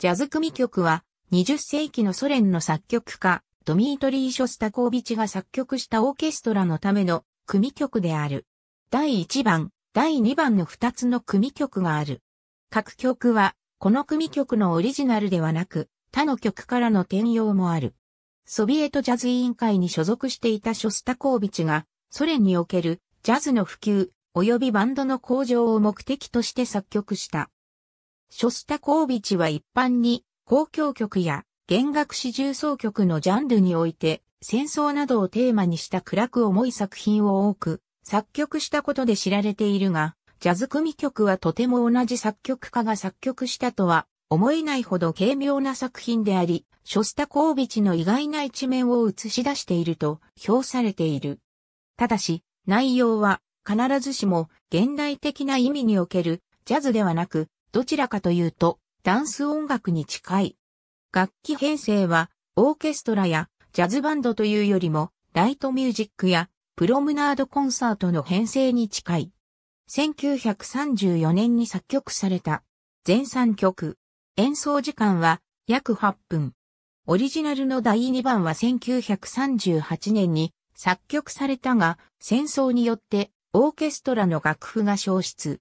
ジャズ組曲は20世紀のソ連の作曲家ドミートリー・ショスタコービチが作曲したオーケストラのための組曲である。第1番、第2番の2つの組曲がある。各曲はこの組曲のオリジナルではなく他の曲からの転用もある。ソビエトジャズ委員会に所属していたショスタコービチがソ連におけるジャズの普及及びバンドの向上を目的として作曲したショスタコービチは一般に、公共曲や弦楽四重奏曲のジャンルにおいて、戦争などをテーマにした暗く重い作品を多く、作曲したことで知られているが、ジャズ組曲はとても同じ作曲家が作曲したとは思えないほど軽妙な作品であり、ショスタコービチの意外な一面を映し出していると評されている。ただし、内容は必ずしも現代的な意味におけるジャズではなく、どちらかというと、ダンス音楽に近い。楽器編成は、オーケストラやジャズバンドというよりも、ライトミュージックやプロムナードコンサートの編成に近い。1934年に作曲された。全3曲。演奏時間は約8分。オリジナルの第2番は1938年に作曲されたが、戦争によってオーケストラの楽譜が消失。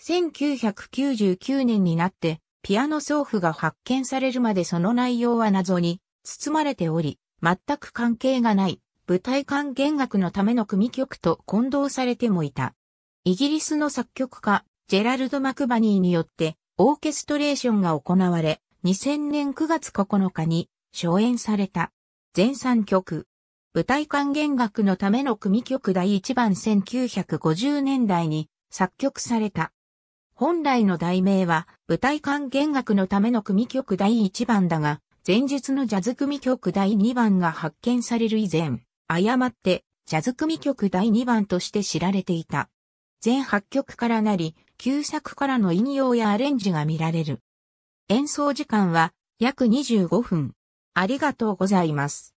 1999年になって、ピアノ奏譜が発見されるまでその内容は謎に包まれており、全く関係がない舞台間弦楽のための組曲と混同されてもいた。イギリスの作曲家、ジェラルド・マクバニーによってオーケストレーションが行われ、2000年9月9日に初演された。全3曲。舞台間弦楽のための組曲第1番1950年代に作曲された。本来の題名は、舞台間弦楽のための組曲第1番だが、前述のジャズ組曲第2番が発見される以前、誤って、ジャズ組曲第2番として知られていた。全8曲からなり、旧作からの引用やアレンジが見られる。演奏時間は約25分。ありがとうございます。